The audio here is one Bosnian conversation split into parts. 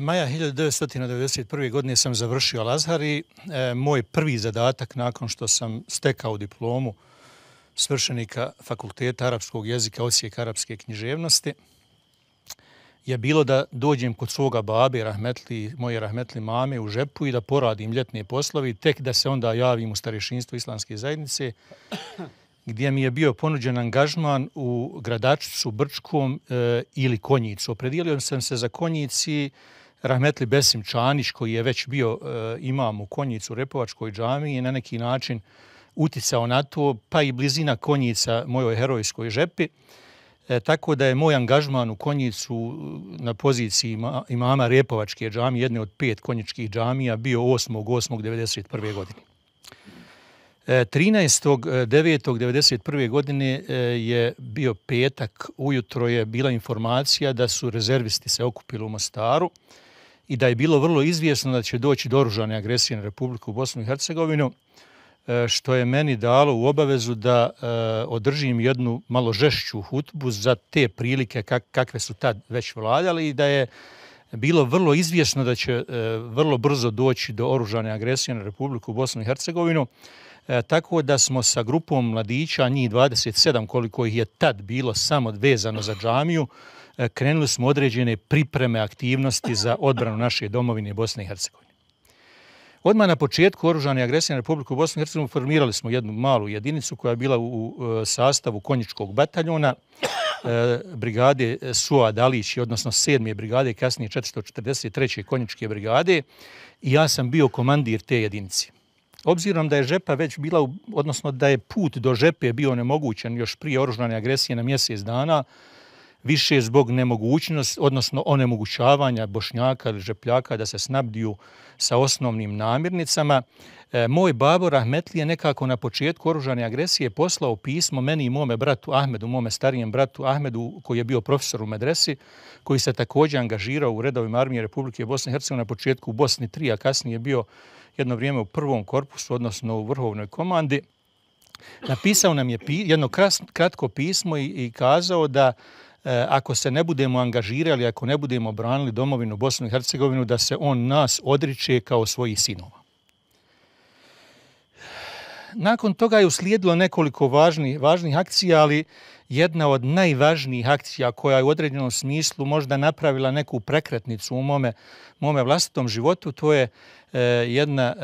Maja 1991. godine sam završio Lazhar i e, moj prvi zadatak nakon što sam stekao diplomu svršenika Fakulteta arapskog jezika Osijek arapske književnosti je bilo da dođem kod svoga babe, rahmetli, moje rahmetli mame u žepu i da poradim ljetne poslovi, tek da se onda javim u starješinstvo islamske zajednice, gdje mi je bio ponuđen angažman u gradačcu Brčkom e, ili Konjicu. Opredijelio sam se za Konjici, rahmetli Besim Čanić koji je već bio e, imam u Konjicu u Repovačkoj džami i na neki način uticao na to, pa i blizina Konjica mojoj herojskoj žepi. E, tako da je moj angažman u Konjicu e, na poziciji ima, imama Repovačke džamije, jedne od pet konjičkih džamija, bio 8.8.1991. godine. E, 13.9.1991. godine je bio petak, ujutro je bila informacija da su rezervisti se okupili u Mostaru i da je bilo vrlo izvjesno da će doći do oružane agresije na Republiku Bosnu i Hercegovinu, e, što je meni dalo u obavezu da e, održim jednu malo žešću hutbu za te prilike kakve su tad već vladali i da je bilo vrlo izvjesno da će e, vrlo brzo doći do oružane agresije na Republiku Bosnu i Hercegovinu. Tako da smo sa grupom mladića, njih 27 koliko ih je tad bilo samo vezano za džamiju, E, krenuli smo određene pripreme aktivnosti za odbranu naše domovine Bosne i Hercegovine. Odmah na početku oružane agresije na Republiku Bosne i Hercegovine formirali smo jednu malu jedinicu koja je bila u e, sastavu konjičkog bataljona e, brigade Sua Dalić, odnosno 7. brigade, kasnije 443. konjičke brigade, i ja sam bio komandir te jedinice. Obzirom da je žepa već bila, odnosno da je put do žepe bio nemogućen još prije oružane agresije na mjesec dana, više zbog nemogućnosti, odnosno onemogućavanja bošnjaka ili žepljaka da se snabdiju sa osnovnim namirnicama. E, moj babo Rahmetli je nekako na početku oružane agresije poslao pismo meni i mome bratu Ahmedu, mome starijem bratu Ahmedu koji je bio profesor u medresi, koji se također angažirao u redovima Armije Republike Bosne i Hercegovine na početku u Bosni 3, a kasnije je bio jedno vrijeme u prvom korpusu, odnosno u vrhovnoj komandi. Napisao nam je jedno kratko pismo i kazao da E, ako se ne budemo angažirali, ako ne budemo branili domovinu Bosnu i Hercegovinu, da se on nas odriče kao svojih sinova. Nakon toga je uslijedilo nekoliko važnih, važnih akcija, ali jedna od najvažnijih akcija koja je u određenom smislu možda napravila neku prekretnicu u mome, mome vlastitom životu, to je e, jedna e,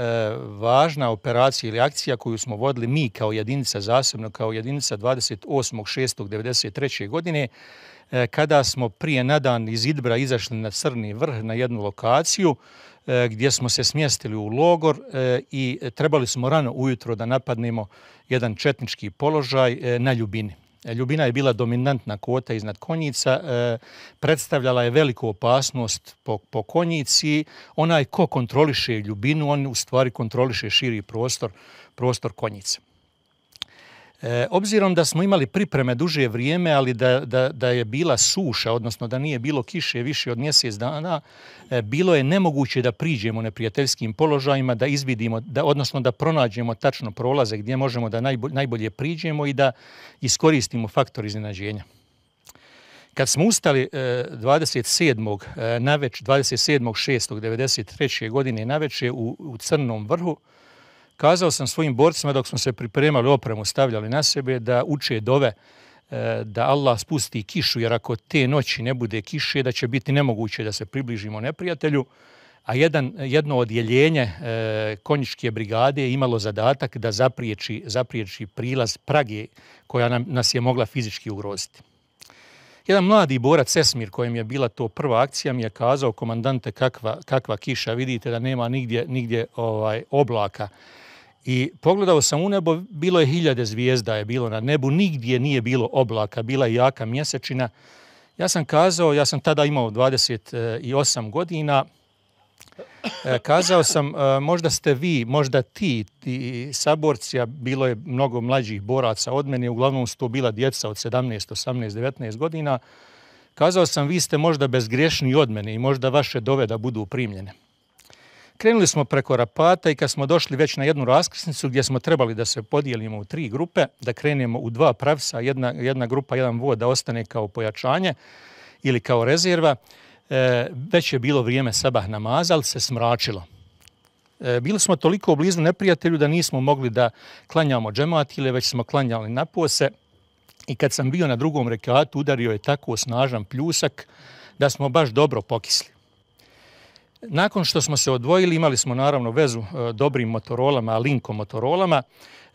važna operacija ili akcija koju smo vodili mi kao jedinica zasebno, kao jedinica 28.6.1993. godine, E, kada smo prije nadan iz Idbra izašli na Crni vrh na jednu lokaciju e, gdje smo se smjestili u logor e, i trebali smo rano ujutro da napadnemo jedan četnički položaj na Ljubini. Ljubina je bila dominantna kota iznad konjica, predstavljala je veliku opasnost po konjici. Onaj ko kontroliše ljubinu, on u stvari kontroliše širi prostor konjica. E, obzirom da smo imali pripreme duže vrijeme, ali da, da, da je bila suša, odnosno da nije bilo kiše više od mjesec dana, e, bilo je nemoguće da priđemo neprijateljskim položajima, da izvidimo, da, odnosno da pronađemo tačno prolaze gdje možemo da najbolje, najbolje priđemo i da iskoristimo faktor iznenađenja. Kad smo ustali e, 27. E, na 27. 6. 93. godine naveče u, u Crnom vrhu, e, Kazao sam svojim borcima dok smo se pripremali opremu, stavljali na sebe da uče dove e, da Allah spusti kišu, jer ako te noći ne bude kiše, da će biti nemoguće da se približimo neprijatelju. A jedan, jedno odjeljenje e, konjičke brigade imalo zadatak da zapriječi, zapriječi prilaz Prage koja nam, nas je mogla fizički ugroziti. Jedan mladi borac Esmir, kojem je bila to prva akcija, mi je kazao, komandante, kakva, kakva kiša, vidite da nema nigdje, nigdje ovaj, oblaka. I pogledao sam u nebo, bilo je hiljade zvijezda je bilo na nebu, nigdje nije bilo oblaka, bila je jaka mjesečina. Ja sam kazao, ja sam tada imao 28 godina, e, kazao sam, e, možda ste vi, možda ti, ti saborci, a bilo je mnogo mlađih boraca od mene, uglavnom su to bila djeca od 17, 18, 19 godina, kazao sam, vi ste možda bezgrešni od mene i možda vaše dove da budu primljene. Krenuli smo preko Rapata i kad smo došli već na jednu raskrsnicu gdje smo trebali da se podijelimo u tri grupe, da krenemo u dva pravca, jedna, jedna grupa, jedan vod da ostane kao pojačanje ili kao rezerva, e, već je bilo vrijeme sabah namaza, ali se smračilo. E, bili smo toliko blizu neprijatelju da nismo mogli da klanjamo džemat ili već smo klanjali na pose. I kad sam bio na drugom rekatu, udario je tako snažan pljusak da smo baš dobro pokisli. Nakon što smo se odvojili, imali smo naravno vezu e, dobrim motorolama, linkom motorolama,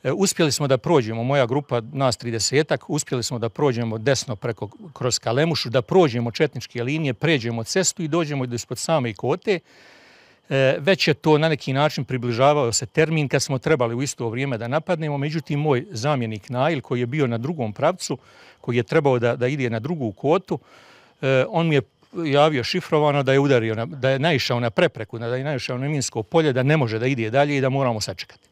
e, uspjeli smo da prođemo, moja grupa, nas 30-ak, uspjeli smo da prođemo desno preko, kroz Kalemušu, da prođemo četničke linije, pređemo cestu i dođemo do ispod same kote. E, već je to na neki način približavao se termin kad smo trebali u isto vrijeme da napadnemo. Međutim, moj zamjenik Nail, koji je bio na drugom pravcu, koji je trebao da, da ide na drugu kotu, on mi je javio šifrovano da je udario, da je naišao na prepreku, da je naišao na minsko polje, da ne može da ide dalje i da moramo sačekati.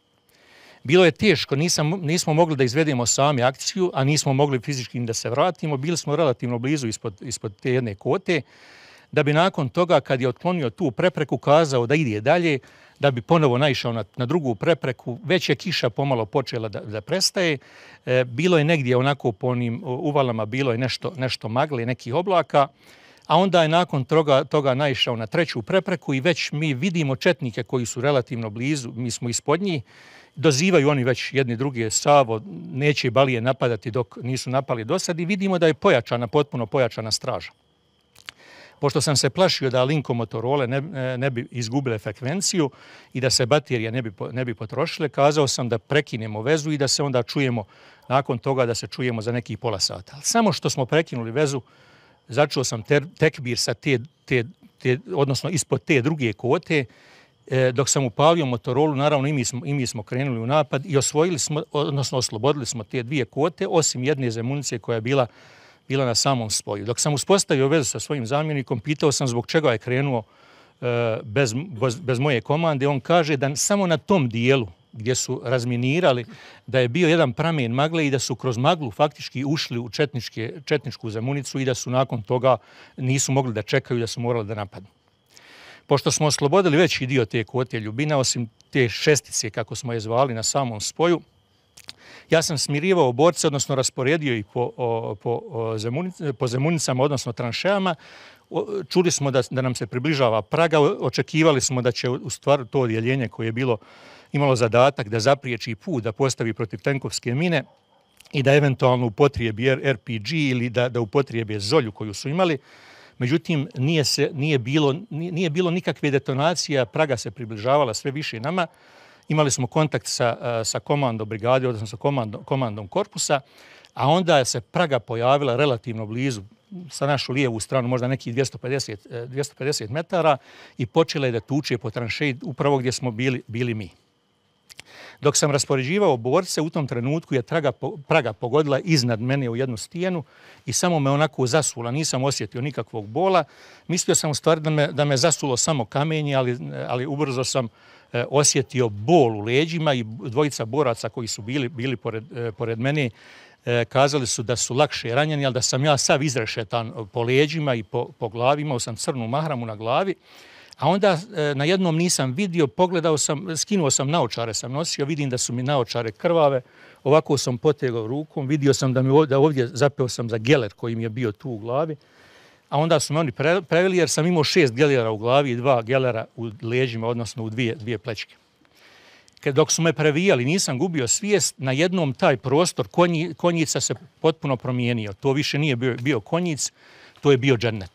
Bilo je teško, nisam, nismo mogli da izvedemo sami akciju, a nismo mogli fizički da se vratimo. Bili smo relativno blizu ispod, ispod te jedne kote, da bi nakon toga, kad je otklonio tu prepreku, kazao da ide dalje, da bi ponovo naišao na, drugu prepreku. Već je kiša pomalo počela da, da prestaje. E, bilo je negdje onako po onim uvalama, bilo je nešto, nešto magle, nekih oblaka a onda je nakon toga, toga naišao na treću prepreku i već mi vidimo četnike koji su relativno blizu, mi smo ispod njih, dozivaju oni već jedni drugi Savo, neće Balije napadati dok nisu napali do sad i vidimo da je pojačana, potpuno pojačana straža. Pošto sam se plašio da Linko Motorola ne, ne bi izgubile frekvenciju i da se baterije ne bi, ne bi potrošile, kazao sam da prekinemo vezu i da se onda čujemo nakon toga da se čujemo za nekih pola sata. Samo što smo prekinuli vezu, začuo sam ter, tekbir sa te, te, te, odnosno ispod te druge kote, e, dok sam upalio motorolu, naravno i mi, smo, i mi smo krenuli u napad i osvojili smo, odnosno oslobodili smo te dvije kote, osim jedne zemunice koja je bila, bila na samom spoju. Dok sam uspostavio vezu sa svojim zamjenikom, pitao sam zbog čega je krenuo e, bez, bez moje komande, on kaže da samo na tom dijelu, gdje su razminirali da je bio jedan pramen magle i da su kroz maglu faktički ušli u četničku zemunicu i da su nakon toga nisu mogli da čekaju da su morali da napadnu. Pošto smo oslobodili veći dio te kote Ljubina, osim te šestice kako smo je zvali na samom spoju, ja sam smirivao borce, odnosno rasporedio ih po, po, po zemunicama, odnosno tranšejama, Čuli smo da, da nam se približava Praga, očekivali smo da će u stvar to odjeljenje koje je bilo imalo zadatak da zapriječi put da postavi protiv tenkovske mine i da eventualno upotrijebi RPG ili da, da upotrijebi zolju koju su imali. Međutim, nije, se, nije, bilo, nije, bilo nikakve detonacije, Praga se približavala sve više nama. Imali smo kontakt sa, sa komandom brigade, odnosno sa komandom, komandom korpusa, a onda se Praga pojavila relativno blizu sa našu lijevu stranu, možda nekih 250, 250 e, metara i počela je da tuče po tranšeji upravo gdje smo bili, bili mi. Dok sam raspoređivao borce, u tom trenutku je traga, praga pogodila iznad mene u jednu stijenu i samo me onako zasula, nisam osjetio nikakvog bola. Mislio sam u stvari da me, da me zasulo samo kamenje, ali, ali ubrzo sam e, osjetio bol u leđima i dvojica boraca koji su bili, bili pored, e, pored mene e, kazali su da su lakše ranjeni, ali da sam ja sav izrešetan po leđima i po, po glavi, imao sam crnu mahramu na glavi. A onda e, na jednom nisam vidio, pogledao sam, skinuo sam naočare, sam nosio, vidim da su mi naočare krvave, ovako sam potegao rukom, vidio sam da mi ovdje, da ovdje zapeo sam za geler koji mi je bio tu u glavi, a onda su me oni preveli jer sam imao šest gelera u glavi i dva gelera u leđima, odnosno u dvije, dvije plečke. Dok su me previjali, nisam gubio svijest, na jednom taj prostor konji, konjica se potpuno promijenio. To više nije bio, bio konjic, to je bio džennet.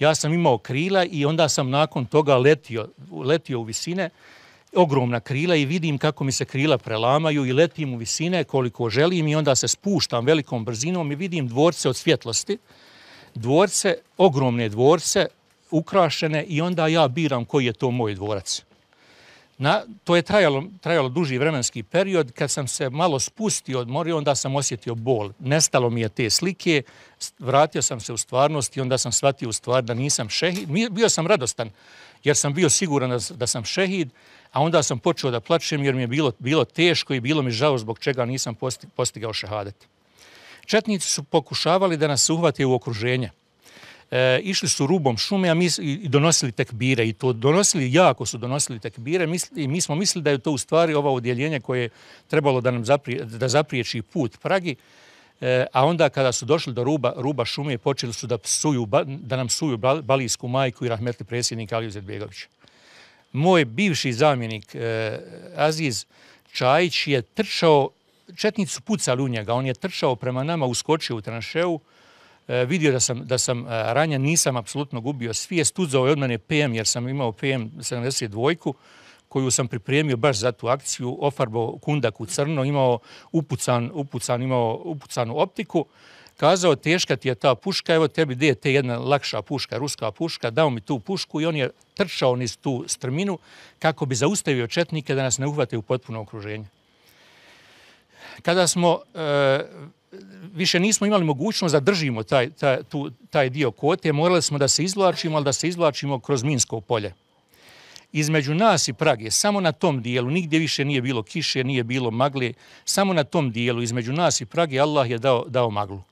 Ja sam imao krila i onda sam nakon toga letio, letio u visine, ogromna krila i vidim kako mi se krila prelamaju i letim u visine koliko želim i onda se spuštam velikom brzinom i vidim dvorce od svjetlosti, dvorce, ogromne dvorce, ukrašene i onda ja biram koji je to moj dvorac. Na, to je trajalo, trajalo duži vremenski period. Kad sam se malo spustio od mori, onda sam osjetio bol. Nestalo mi je te slike, vratio sam se u stvarnost i onda sam shvatio u stvar da nisam šehid. Bio sam radostan jer sam bio siguran da, sam šehid, a onda sam počeo da plačem jer mi je bilo, bilo teško i bilo mi žao zbog čega nisam postigao šehadet. Četnici su pokušavali da nas uhvate u okruženje e, išli su rubom šume a mi i donosili tekbire i to donosili jako su donosili tekbire misli, i mi smo mislili da je to u stvari ova odjeljenje koje je trebalo da nam zapri, da zapriječi put Pragi e, a onda kada su došli do ruba ruba šume počeli su da psuju da nam suju balijsku majku i rahmetli predsjednik Aliju Zedbegović. Moj bivši zamjenik e, Aziz Čajić je trčao četnici su pucali u njega on je trčao prema nama uskočio u tranšeu E, vidio da sam, da sam e, ranjen, nisam apsolutno gubio svijest, uzao je od mene PM jer sam imao PM 72-ku koju sam pripremio baš za tu akciju, ofarbo kundak u crno, imao, upucan, upucan, imao upucanu optiku, kazao teška ti je ta puška, evo tebi gdje je te jedna lakša puška, ruska puška, dao mi tu pušku i on je trčao niz tu strminu kako bi zaustavio četnike da nas ne uhvate u potpuno okruženje. Kada smo e, više nismo imali mogućnost da držimo taj, taj, tu, taj dio kote, morali smo da se izvlačimo, ali da se izvlačimo kroz Minsko polje. Između nas i Prage, samo na tom dijelu, nigdje više nije bilo kiše, nije bilo magle, samo na tom dijelu, između nas i Prage, Allah je dao, dao maglu.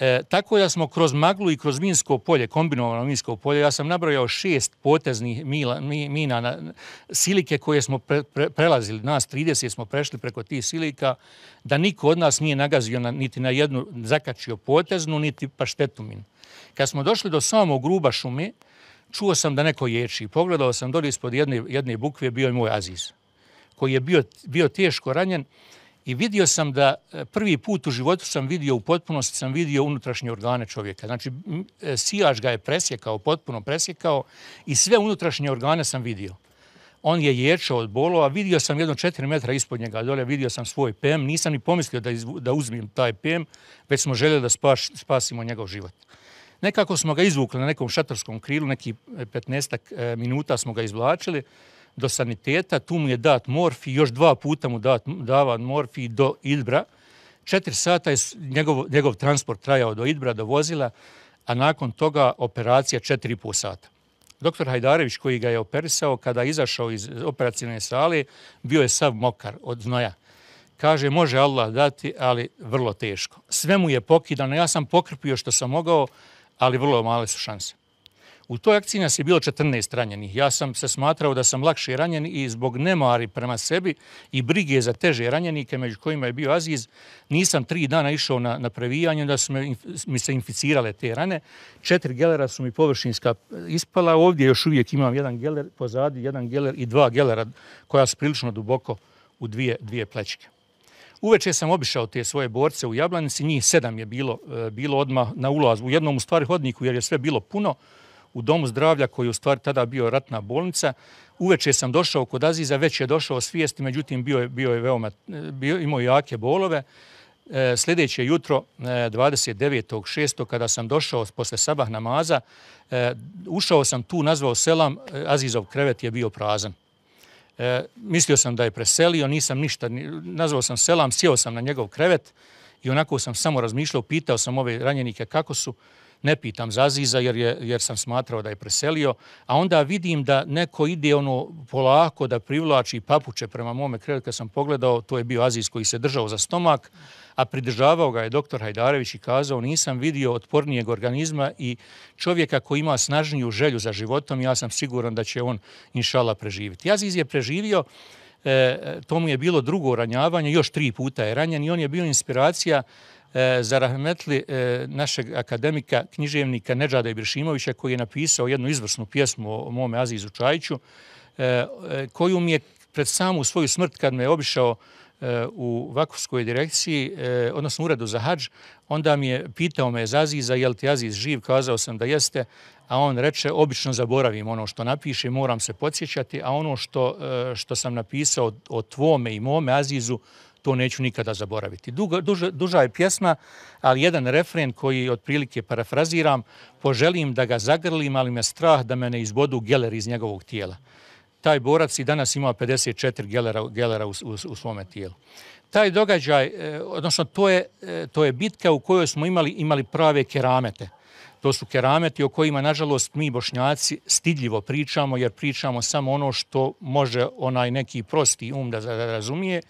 E, tako da smo kroz maglu i kroz minsko polje, kombinovano minsko polje, ja sam nabrojao šest poteznih mina na silike koje smo prelazili, nas 30 smo prešli preko tih silika, da niko od nas nije nagazio niti na jednu zakačio poteznu, niti pa štetu min. Kad smo došli do samog gruba šume, čuo sam da neko ječi. Pogledao sam dole ispod jedne bukve, bio je moj Aziz, koji je bio Bio teško ranjen. I vidio sam da e, prvi put u životu sam vidio, u potpunosti sam vidio unutrašnje organe čovjeka. Znači, e, silaž ga je presjekao, potpuno presjekao i sve unutrašnje organe sam vidio. On je ječao od a vidio sam jedno četiri metra ispod njega dole, vidio sam svoj PM, nisam ni pomislio da, izv, da uzmim taj PM, već smo željeli da spaš, spasimo njegov život. Nekako smo ga izvukli na nekom šatarskom krilu, neki 15 e, minuta smo ga izvlačili, do saniteta, tu mu je dat morfi, još dva puta mu dat, davan morfi do Idbra. Četiri sata je njegov, njegov transport trajao do Idbra, do vozila, a nakon toga operacija četiri i pol sata. Doktor Hajdarević koji ga je operisao, kada je izašao iz operacijne sale, bio je sav mokar od znoja. Kaže, može Allah dati, ali vrlo teško. Sve mu je pokidano, ja sam pokrpio što sam mogao, ali vrlo male su šanse. U toj akciji nas je bilo 14 ranjenih. Ja sam se smatrao da sam lakše ranjen i zbog nemoari prema sebi i brige za teže ranjenike, među kojima je bio Aziz, nisam tri dana išao na previjanje, da su mi se inficirale te rane. Četiri gelera su mi površinska ispala. Ovdje još uvijek imam jedan geler pozadi, jedan geler i dva gelera koja su prilično duboko u dvije plečke. Uveče sam obišao te svoje borce u Jablanici, njih sedam je e, bilo odmah na ulaz, u jednom u stvari hodniku, jer je sve bilo puno, u domu zdravlja koji je u stvari tada bio ratna bolnica. Uveče sam došao kod Aziza, već je došao svijesti, međutim bio je, bio je veoma, bio, imao jake bolove. E, sljedeće jutro, e, 29.6. kada sam došao posle sabah namaza, e, ušao sam tu, nazvao selam, e, Azizov krevet je bio prazan. mislio sam da je preselio, nisam ništa, nazvao sam selam, sjeo sam na njegov krevet i onako sam samo razmišljao, pitao sam ove ranjenike kako su, ne pitam za Aziza jer, je, jer sam smatrao da je preselio, a onda vidim da neko ide ono polako da privlači papuče prema mome krelu kad sam pogledao, to je bio Aziz koji se držao za stomak, a pridržavao ga je doktor Hajdarević i kazao nisam vidio otpornijeg organizma i čovjeka koji ima snažniju želju za životom, ja sam siguran da će on inšala preživiti. Aziz je preživio, e, e, to mu je bilo drugo ranjavanje, još tri puta je ranjen i on je bio inspiracija E, za rahmetli e, našeg akademika, književnika Nedžada Ibrišimovića, koji je napisao jednu izvrsnu pjesmu o mome Azizu Čajiću, e, koju mi je pred samu svoju smrt, kad me je obišao u vakufskoj direkciji, odnosno u uredu za hađ, onda mi je pitao me za Aziza, jel ti Aziz živ, kazao sam da jeste, a on reče, obično zaboravim ono što napiše, moram se podsjećati, a ono što sam napisao o tvome i mome Azizu, to neću nikada zaboraviti. Duga, Duža je pjesma, ali jedan refren koji otprilike parafraziram, poželim da ga zagrlim, ali me strah da me ne izbodu geler iz njegovog tijela. Taj borac i danas ima 54 gelera gelera u svome tijelu. Taj događaj, e, odnosno to je e, to je bitka u kojoj smo imali imali prave keramete. To su kerameti o kojima, nažalost, mi bošnjaci stidljivo pričamo, jer pričamo samo ono što može onaj neki prosti um da razumije. Uvijek.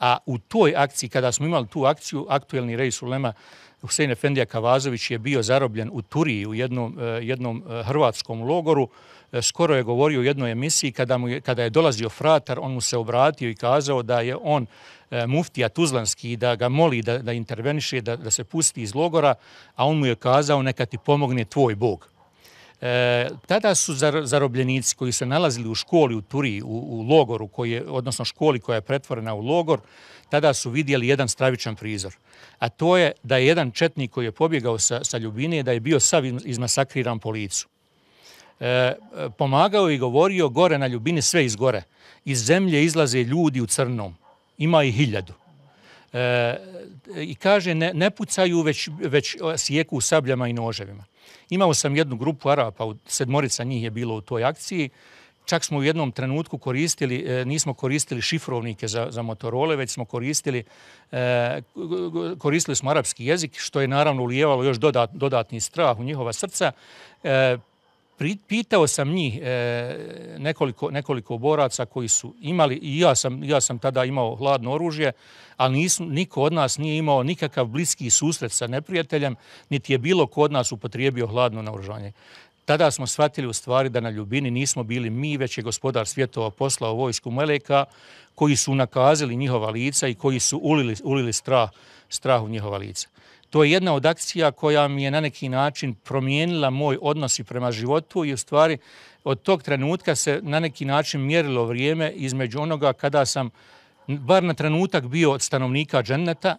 A u toj akciji, kada smo imali tu akciju, aktuelni rej Sulema Husein Efendija Kavazović je bio zarobljen u Turiji u jednom, e, jednom e, hrvatskom logoru. E, skoro je govorio u jednoj emisiji kada, mu je, kada je dolazio fratar, on mu se obratio i kazao da je on muftija Tuzlanski i da ga moli da, da interveniše, da, da se pusti iz logora, a on mu je kazao neka ti pomogne tvoj bog. E, tada su zarobljenici koji se nalazili u školi u Turiji, u logoru, odnosno školi koja je pretvorena u logor, tada su vidjeli jedan stravičan prizor. A to je da je jedan četnik koji je pobjegao sa Ljubine, da je bio sav izmasakriran po licu. E, pomagao i govorio gore na Ljubini, sve iz gore. Iz zemlje izlaze ljudi u crnom, ima i hiljadu. E, I kaže, ne pucaju, već sjeku u sabljama i noževima. Imao sam jednu grupu Arapa, sedmorica njih je bilo u toj akciji. Čak smo u jednom trenutku koristili, e, nismo koristili šifrovnike za, za motorole, već smo koristili, e, koristili smo arapski jezik, što je naravno ulijevalo još dodatni strah u njihova srca. E, pitao sam njih e, nekoliko, nekoliko boraca koji su imali, i ja sam, ja sam tada imao hladno oružje, ali nisu, niko od nas nije imao nikakav bliski susret sa neprijateljem, niti je bilo ko od nas upotrijebio hladno na oružanje. Tada smo shvatili u stvari da na ljubini nismo bili mi, već je gospodar svjetova poslao vojsku Meleka, koji su nakazili njihova lica i koji su ulili, ulili strah, strah u njihova lica. To je jedna od akcija koja mi je na neki način promijenila moj odnos i prema životu i u stvari od tog trenutka se na neki način mjerilo vrijeme između onoga kada sam bar na trenutak bio od stanovnika dženneta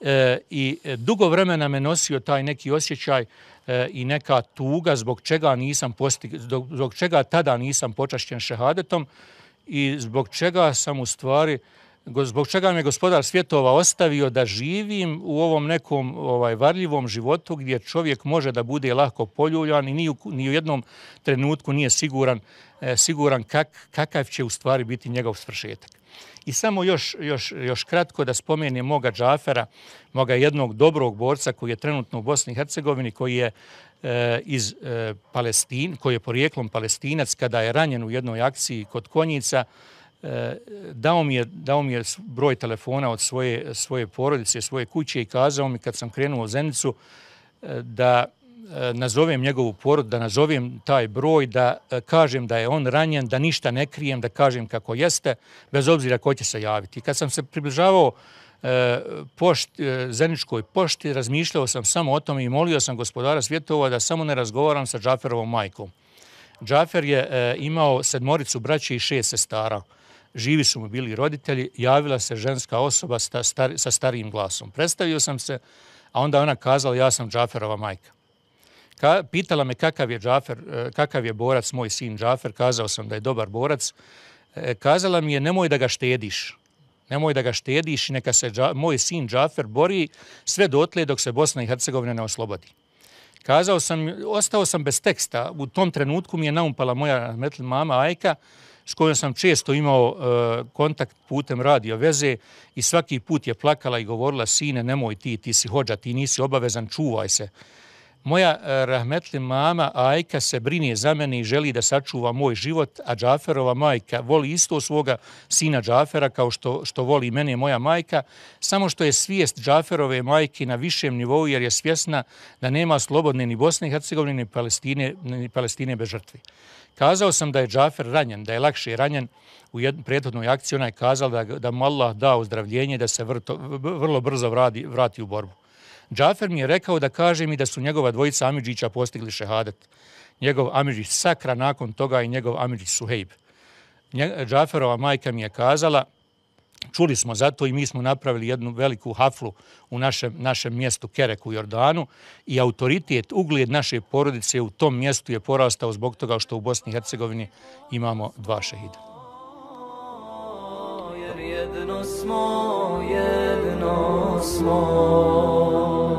e, i dugo vremena me nosio taj neki osjećaj e, i neka tuga zbog čega nisam postig, zbog čega tada nisam počašćen šehadetom i zbog čega sam u stvari e, zbog čega me gospodar svjetova ostavio da živim u ovom nekom ovaj, varljivom životu gdje čovjek može da bude lahko poljuljan i ni u jednom trenutku nije siguran e, siguran kak, kakav će u stvari biti njegov svršetak. I samo još još, još kratko da spomenem moga Džafera, moga jednog dobrog borca koji je trenutno u Bosni i Hercegovini, koji je e, iz e, Palestine, koji je porijeklom palestinac kada je ranjen u jednoj akciji kod konjica, dao mi je, dao mi je broj telefona od svoje, svoje porodice, svoje kuće i kazao mi kad sam krenuo u Zenicu e, da e, nazovem njegovu porod, da nazovem taj broj, da e, kažem da je on ranjen, da ništa ne krijem, da kažem kako jeste, bez obzira ko će se javiti. Kad sam se približavao pošt, zeničkoj pošti, razmišljao sam samo o tom i molio sam gospodara Svjetova da samo ne razgovaram sa Džaferovom majkom. Džafer je imao sedmoricu braće i šest sestara živi su mu bili roditelji, javila se ženska osoba sa starijim glasom. Predstavio sam se, a onda ona kazala ja sam Džaferova majka. Ka, Pitala me kakav je Džafer, e, kakav je borac, moj sin Džafer, kazao sam da je dobar borac. E, kazala mi je nemoj da ga štediš, nemoj da ga štediš neka se moj sin Džafer bori sve dotle dok se Bosna i Hercegovina ne oslobodi. Kazao sam, ostao sam bez teksta, u tom trenutku mi je naumpala moja metl mama Ajka, s kojom sam često imao e, kontakt putem radio veze i svaki put je plakala i govorila sine nemoj ti, ti si hođa, ti nisi obavezan, čuvaj se. Moja e, rahmetli mama Ajka se brinje za mene i želi da sačuva moj život, a Džaferova majka voli isto svoga sina Džafera kao što, što voli mene moja majka, samo što je svijest Džaferove majke na višem nivou jer je svjesna da nema slobodne ni Bosne i Hercegovine ni Palestine, ni Palestine bez žrtvi. Kazao sam da je Džafer ranjen, da je lakše ranjen u jednoj prethodnoj akciji. Ona je kazala da, da mu Allah da ozdravljenje da se vrto, vrlo brzo vrati, vrati u borbu. Džafer mi je rekao da kaže mi da su njegova dvojica Amidžića postigli šehadet. Njegov Amidžić Sakra nakon toga i njegov Amidžić Suhejb. Džaferova majka mi je kazala, čuli smo za to i mi smo napravili jednu veliku haflu u našem, našem mjestu Kerek u Jordanu i autoritet, ugled naše porodice u tom mjestu je porastao zbog toga što u Bosni i Hercegovini imamo dva šehida. jedno smo, jedno smo.